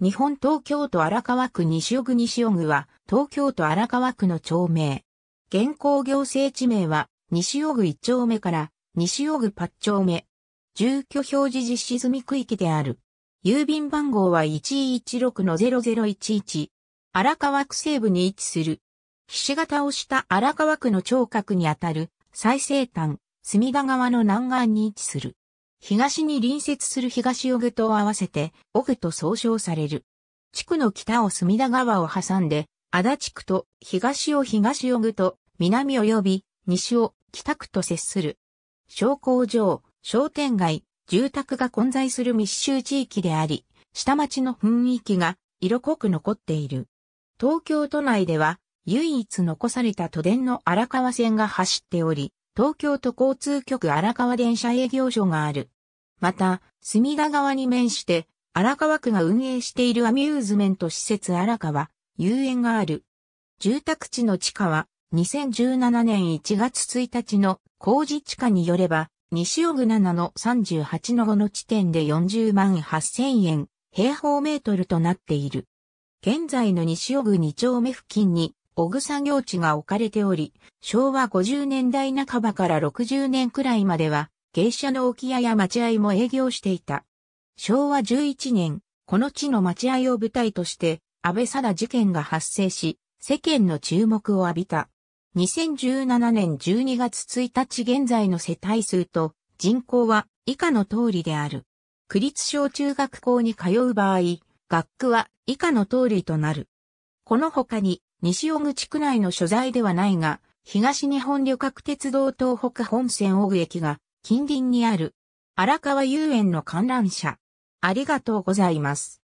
日本東京都荒川区西尾区西尾区は、東京都荒川区の町名。現行行政地名は、西尾区一丁目から、西尾区八丁目。住居表示実施済み区域である。郵便番号は116-0011。荒川区西部に位置する。菱形をした荒川区の町角にあたる、最西端、隅田川の南岸に位置する。東に隣接する東ヨグと合わせて、オグと総称される。地区の北を隅田川を挟んで、足立区と東を東ヨグと南及び西を北区と接する。商工場、商店街、住宅が混在する密集地域であり、下町の雰囲気が色濃く残っている。東京都内では唯一残された都電の荒川線が走っており、東京都交通局荒川電車営業所がある。また、隅田川に面して、荒川区が運営しているアミューズメント施設荒川、遊園がある。住宅地の地下は、2017年1月1日の工事地価によれば、西尾久7の38の5の地点で40万8000円、平方メートルとなっている。現在の西尾久2丁目付近に、オグ作業地が置かれており、昭和50年代半ばから60年くらいまでは、芸者の置屋や待合も営業していた。昭和11年、この地の待合を舞台として、安倍貞事件が発生し、世間の注目を浴びた。2017年12月1日現在の世帯数と人口は以下の通りである。区立小中学校に通う場合、学区は以下の通りとなる。この他に西小口区内の所在ではないが、東日本旅客鉄道東北本線小具駅が近隣にある荒川遊園の観覧車。ありがとうございます。